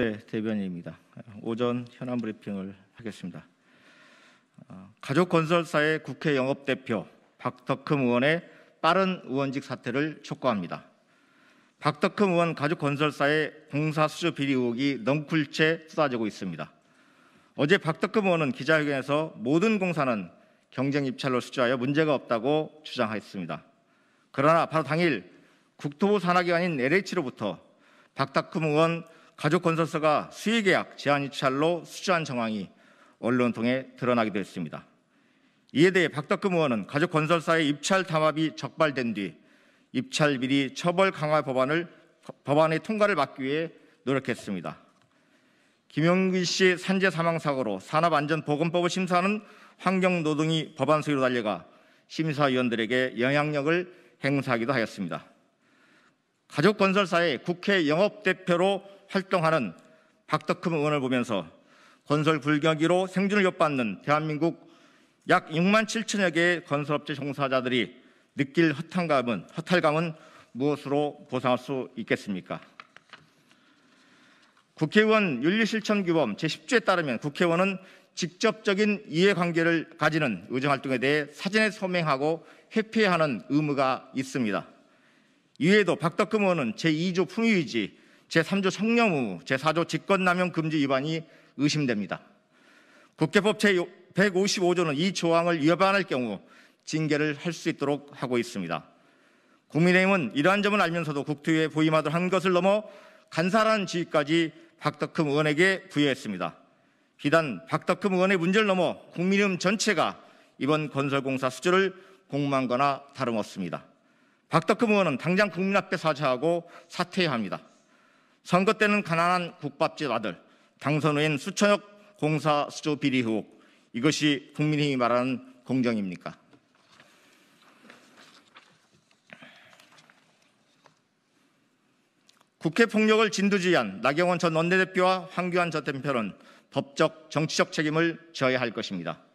네, 대변인입니다. 오전 현안 브리핑을 하겠습니다. 어, 가족 건설사의 국회 영업 대표 박덕흠 의원의 빠른 의원직 사퇴를 촉구합니다. 박덕흠 의원 가족 건설사의 공사 수주 비리 의혹이 넝쿨째 쏟아지고 있습니다. 어제 박덕흠 의원은 기자회견에서 모든 공사는 경쟁 입찰로 수주하여 문제가 없다고 주장했습니다. 그러나 바로 당일 국토부 산하기관인 LH로부터 박덕흠 의원 가족건설사가 수의계약 제한 입찰로 수주한 정황이 언론 통해 드러나기도 했습니다. 이에 대해 박덕금 의원은 가족건설사의 입찰 담합이 적발된 뒤 입찰 비리 처벌 강화 법안을 법안의 통과를 막기 위해 노력했습니다. 김용기씨 산재 사망 사고로 산업안전보건법을 심사하는 환경노동위 법안 소위로 달려가 심사위원들에게 영향력을 행사하기도 하였습니다. 가족건설사의 국회 영업대표로 활동하는 박덕흠 의원을 보면서 건설 불경기로 생존을 엿받는 대한민국 약 6만 7천여 개의 건설업체 종사자들이 느낄 허탄감은, 허탈감은 무엇으로 보상할 수 있겠습니까? 국회의원 윤리실천규범 제10조에 따르면 국회의원은 직접적인 이해관계를 가지는 의정활동에 대해 사전에 서명하고 회피하는 의무가 있습니다. 이외에도 박덕금 의원은 제2조 풍유유지, 제3조 성명우, 제4조 직권남용 금지 위반이 의심됩니다. 국회법 제155조는 이 조항을 위반할 경우 징계를 할 수 있도록 하고 있습니다. 국민의힘은 이러한 점을 알면서도 국토위에 부임하도록 한 것을 넘어 간사라는 지위까지 박덕흠 의원에게 부여했습니다. 비단 박덕흠 의원의 문제를 넘어 국민의힘 전체가 이번 건설공사 수주를 공망거나 다름없습니다. 박덕흠 의원은 당장 국민 앞에 사죄하고 사퇴해야 합니다. 선거 때는 가난한 국밥집 아들, 당선 후엔 수천억 공사 수조 비리 의혹, 이것이 국민이 말하는 공정입니까? 국회 폭력을 진두지휘한 나경원 전 원내대표와 황교안 전 대표는 법적, 정치적 책임을 져야 할 것입니다.